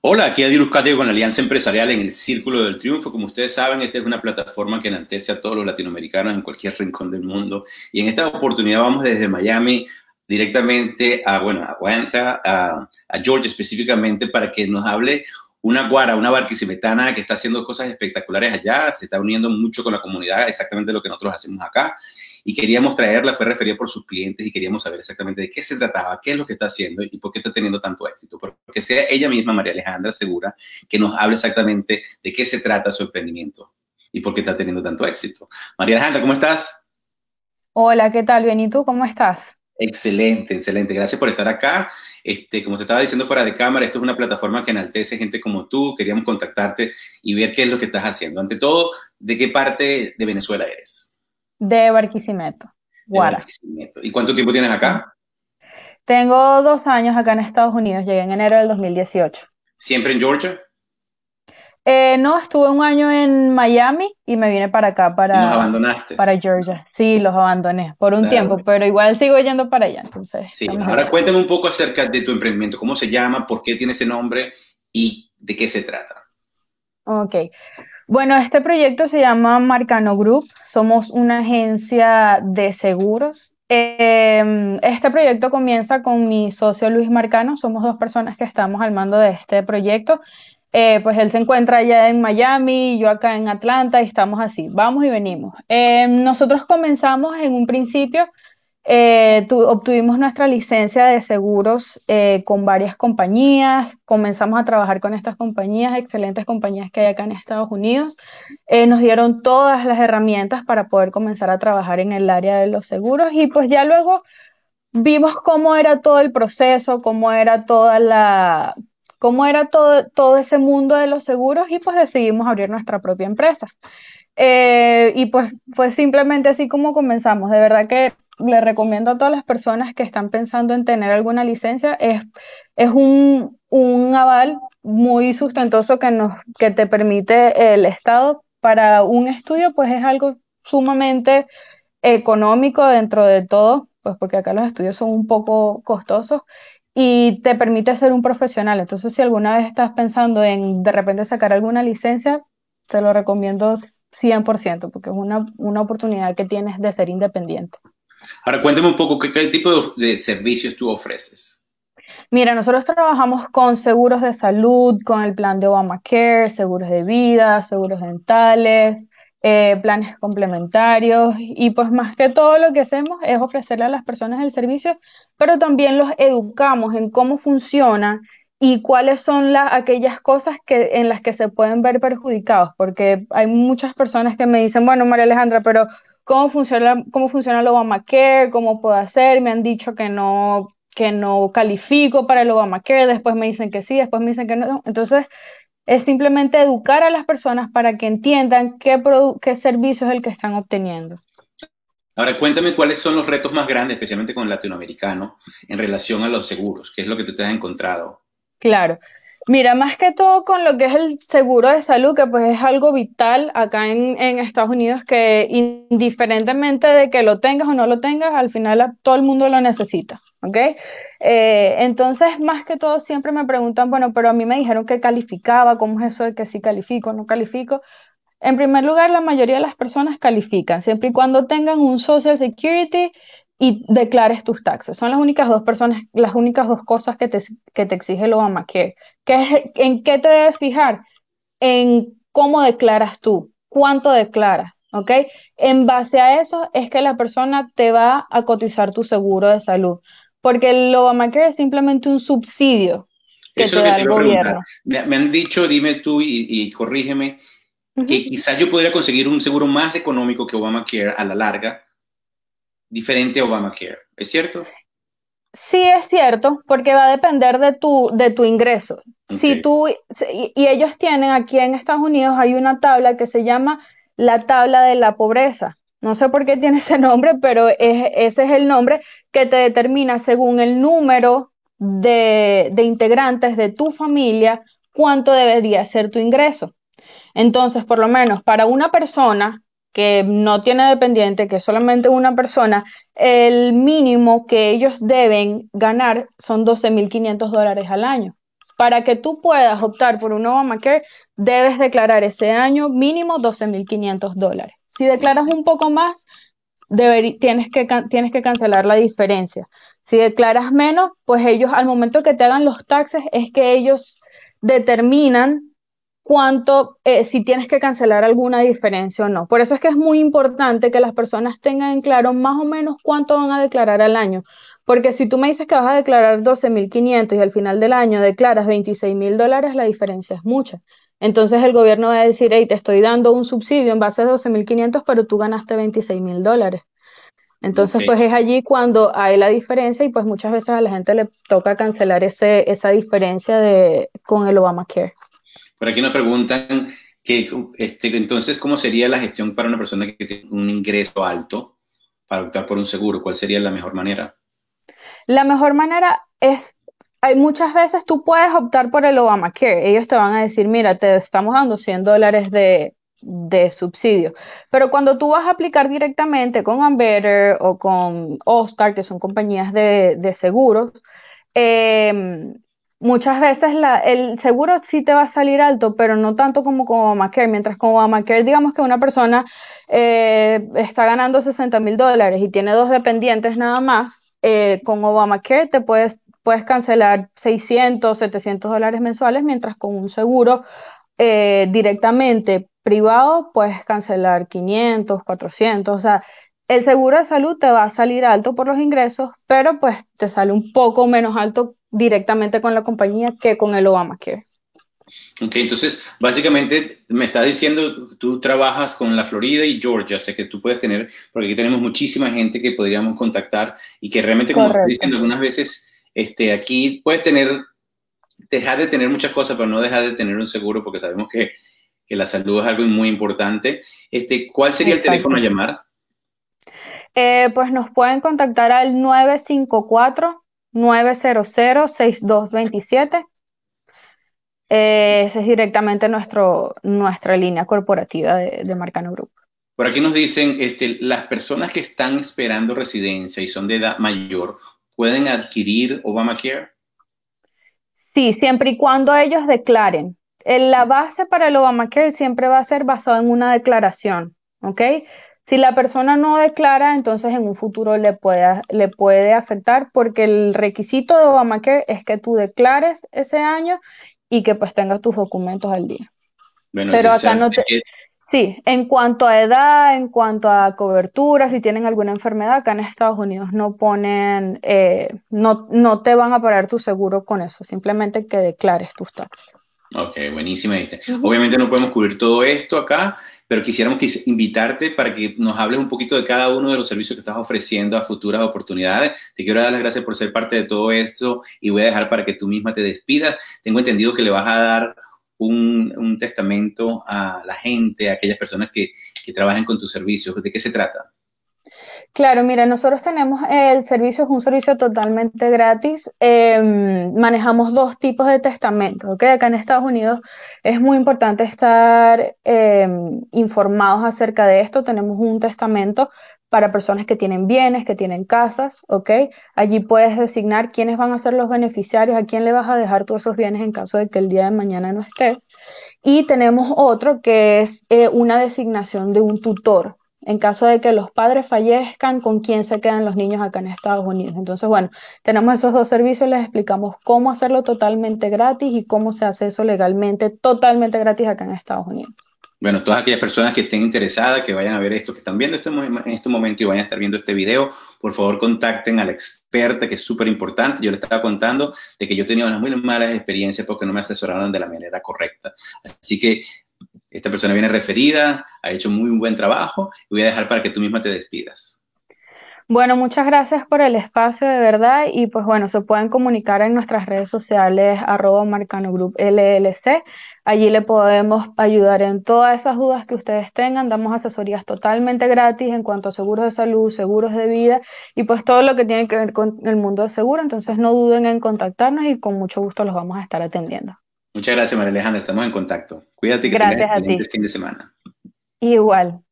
Hola, aquí Adirus Cateo con Alianza Empresarial en el Círculo del Triunfo. Como ustedes saben, esta es una plataforma que enaltece a todos los latinoamericanos en cualquier rincón del mundo. Y en esta oportunidad vamos desde Miami directamente a, bueno, a Atlanta, a, a Georgia específicamente, para que nos hable una guara, una barquisimetana que está haciendo cosas espectaculares allá, se está uniendo mucho con la comunidad, exactamente lo que nosotros hacemos acá, y queríamos traerla, fue referida por sus clientes y queríamos saber exactamente de qué se trataba, qué es lo que está haciendo y por qué está teniendo tanto éxito. Porque sea ella misma, María Alejandra Segura, que nos hable exactamente de qué se trata su emprendimiento y por qué está teniendo tanto éxito. María Alejandra, ¿cómo estás? Hola, ¿qué tal? Bien, ¿y tú cómo estás? Excelente, excelente. Gracias por estar acá. Este, como te estaba diciendo fuera de cámara, esto es una plataforma que enaltece gente como tú. Queríamos contactarte y ver qué es lo que estás haciendo. Ante todo, ¿de qué parte de Venezuela eres? De Barquisimeto, ¿Y cuánto tiempo tienes acá? Tengo dos años acá en Estados Unidos. Llegué en enero del 2018. ¿Siempre en Georgia? Eh, no, estuve un año en Miami y me vine para acá, para, para Georgia. Sí, los abandoné por un tiempo, pero igual sigo yendo para allá. sí. Ahora cuéntame un poco acerca de tu emprendimiento, cómo se llama, por qué tiene ese nombre y de qué se trata. Ok. Bueno, este proyecto se llama Marcano Group. Somos una agencia de seguros. Em, este proyecto comienza con mi socio Luis Marcano. Somos dos personas que estamos al mando de este proyecto. Eh, pues él se encuentra allá en Miami, yo acá en Atlanta y estamos así, vamos y venimos. Eh, nosotros comenzamos en un principio, eh, obtuvimos nuestra licencia de seguros con varias compañías, comenzamos a trabajar con estas compañías, excelentes compañías que hay acá en Estados Unidos, nos dieron todas las herramientas para poder comenzar a trabajar en el área de los seguros y pues ya luego vimos cómo era todo el proceso, cómo era toda la, cómo era todo, todo ese mundo de los seguros y pues decidimos abrir nuestra propia empresa. Eh, y pues fue simplemente así como comenzamos. De verdad que le recomiendo a todas las personas que están pensando en tener alguna licencia, es, es un, aval muy sustentoso que, nos, que te permite el Estado para un estudio, pues es algo sumamente económico dentro de todo, pues porque acá los estudios son un poco costosos y te permite ser un profesional. Entonces, si alguna vez estás pensando en de repente sacar alguna licencia, te lo recomiendo 100%, porque es una, oportunidad que tienes de ser independiente. Ahora, cuéntame un poco, ¿qué, tipo de, de servicios tú ofreces? Mira, nosotros trabajamos con seguros de salud, con el plan de Obamacare, seguros de vida, seguros dentales, eh, planes complementarios y pues más que todo lo que hacemos es ofrecerle a las personas el servicio, pero también los educamos en cómo funciona y cuáles son aquellas cosas que, en las que se pueden ver perjudicados, porque hay muchas personas que me dicen, bueno, María Alejandra, pero ¿cómo funciona, cómo funciona el Obamacare? ¿Cómo puedo hacer? Me han dicho que no que no califico para el Obamacare, después me dicen que sí, después me dicen que no. Entonces, es simplemente educar a las personas para que entiendan qué, qué servicio es el que están obteniendo. Ahora, cuéntame cuáles son los retos más grandes, especialmente con el latinoamericano, en relación a los seguros. ¿Qué es lo que tú te has encontrado? Claro. Mira, más que todo con lo que es el seguro de salud, que pues es algo vital acá en Estados Unidos, que indiferentemente de que lo tengas o no lo tengas, al final todo el mundo lo necesita. ¿ok? Eh, entonces, más que todo, siempre me preguntan, bueno, pero a mí me dijeron que calificaba, ¿cómo es eso de que sí califico, no califico? En primer lugar, la mayoría de las personas califican, siempre y cuando tengan un Social Security y declares tus taxes. Son las únicas dos personas, las únicas dos cosas que te, que te exige el Obamacare. ¿En qué te debes fijar? En cómo declaras tú, cuánto declaras, ¿ok? En base a eso es que la persona te va a cotizar tu seguro de salud porque el Obamacare es simplemente un subsidio que te da el gobierno. Me, han dicho, dime tú y, corrígeme, que quizás yo pudiera conseguir un seguro más económico que Obamacare a la larga, diferente a Obamacare. ¿Es cierto? Sí, es cierto, porque va a depender de tu, de tu ingreso. Si tú, y ellos tienen aquí en Estados Unidos, hay una tabla que se llama la tabla de la pobreza. No sé por qué tiene ese nombre, pero ese es el nombre que te determina según el número de, integrantes de tu familia cuánto debería ser tu ingreso. Entonces, por lo menos para una persona que no tiene dependiente, que es solamente una persona, el mínimo que ellos deben ganar son 12.500 dólares al año. Para que tú puedas optar por un Obamacare, debes declarar ese año mínimo 12.500 dólares. Si declaras un poco más, tienes, que, tienes que cancelar la diferencia. Si declaras menos, pues ellos al momento que te hagan los taxes es que ellos determinan cuánto, eh, si tienes que cancelar alguna diferencia o no. Por eso es que es muy importante que las personas tengan en claro más o menos cuánto van a declarar al año. Porque si tú me dices que vas a declarar 12.500 y al final del año declaras 26.000 dólares, la diferencia es mucha. Entonces el gobierno va a decir, hey, te estoy dando un subsidio en base a 12.500, pero tú ganaste 26.000 dólares. Entonces, pues es allí cuando hay la diferencia y pues muchas veces a la gente le toca cancelar ese, esa diferencia de, con el Obamacare. Por aquí nos preguntan que, este, entonces, ¿cómo sería la gestión para una persona que tiene un ingreso alto para optar por un seguro? ¿Cuál sería la mejor manera? La mejor manera es muchas veces tú puedes optar por el Obamacare. Ellos te van a decir, mira, te estamos dando 100 dólares de, subsidio. Pero cuando tú vas a aplicar directamente con Amber o con Oscar, que son compañías de, seguros, em, muchas veces el seguro sí te va a salir alto, pero no tanto como con Obamacare. Mientras con Obamacare, digamos que una persona eh, está ganando 60 mil dólares y tiene dos dependientes nada más, eh, con Obamacare te puedes puedes cancelar 600, 700 dólares mensuales, mientras con un seguro eh, directamente privado puedes cancelar 500, 400, o sea, el seguro de salud te va a salir alto por los ingresos, pero pues te sale un poco menos alto directamente con la compañía que con el Obamacare. Ok, entonces básicamente me estás diciendo, tú trabajas con la Florida y Georgia, sé que tú puedes tener, porque aquí tenemos muchísima gente que podríamos contactar y que realmente, como estoy diciendo, algunas veces este, aquí puedes tener, dejar de tener muchas cosas, pero no dejar de tener un seguro porque sabemos que, la salud es algo muy importante. Este, ¿Cuál sería el teléfono a llamar? Eh, pues nos pueden contactar al 954-900-6227. Eh, esa es directamente nuestro, nuestra línea corporativa de, Marcano Group. Por aquí nos dicen, este, las personas que están esperando residencia y son de edad mayor pueden adquirir Obamacare? Sí, siempre y cuando ellos declaren. La base para el Obamacare siempre va a ser basado en una declaración, ¿ok? Si la persona no declara, entonces en un futuro le puede, afectar porque el requisito de Obamacare es que tú declares ese año y que pues tengas tus documentos al día. Pero acá no te... Sí, en cuanto a edad, en cuanto a cobertura, si tienen alguna enfermedad, acá en Estados Unidos no ponen, eh, no, no te van a parar tu seguro con eso, simplemente que declares tus taxes. Ok, buenísima. Dice. Obviamente no podemos cubrir todo esto acá, pero quisiéramos invitarte para que nos hables un poquito de cada uno de los servicios que estás ofreciendo a futuras oportunidades. Te quiero dar las gracias por ser parte de todo esto y voy a dejar para que tú misma te despidas. Tengo entendido que le vas a dar un, testamento a la gente, a aquellas personas que, trabajen trabajan con tus servicios? ¿De qué se trata? Claro, mira, nosotros tenemos el servicio, es un servicio totalmente gratis. Em, manejamos dos tipos de testamentos. ¿okay? Acá en Estados Unidos es muy importante estar em, informados acerca de esto. Tenemos un testamento para personas que tienen bienes, que tienen casas, ¿ok? Allí puedes designar quiénes van a ser los beneficiarios, a quién le vas a dejar todos esos bienes en caso de que el día de mañana no estés. Y tenemos otro que es eh, una designación de un tutor. En caso de que los padres fallezcan, ¿con quién se quedan los niños acá en Estados Unidos? Entonces, bueno, tenemos esos dos servicios, les explicamos cómo hacerlo totalmente gratis y cómo se hace eso legalmente, totalmente gratis acá en Estados Unidos. Bueno, todas aquellas personas que estén interesadas, que vayan a ver esto, que están viendo esto en este momento y vayan a estar viendo este video, por favor contacten a la experta, que es súper importante. Yo le estaba contando de que yo tenía unas muy malas experiencias porque no me asesoraron de la manera correcta. Así que esta persona viene referida, ha hecho muy buen trabajo y voy a dejar para que tú misma te despidas. Bueno, muchas gracias por el espacio de verdad y pues bueno, se pueden comunicar en nuestras redes sociales arroba Marcano Group LLC. Allí le podemos ayudar en todas esas dudas que ustedes tengan. Damos asesorías totalmente gratis en cuanto a seguros de salud, seguros de vida y pues todo lo que tiene que ver con el mundo del seguro. Entonces no duden en contactarnos y con mucho gusto los vamos a estar atendiendo. Muchas gracias, María Alejandra. Estamos en contacto. Cuídate que gracias fin de semana. Igual.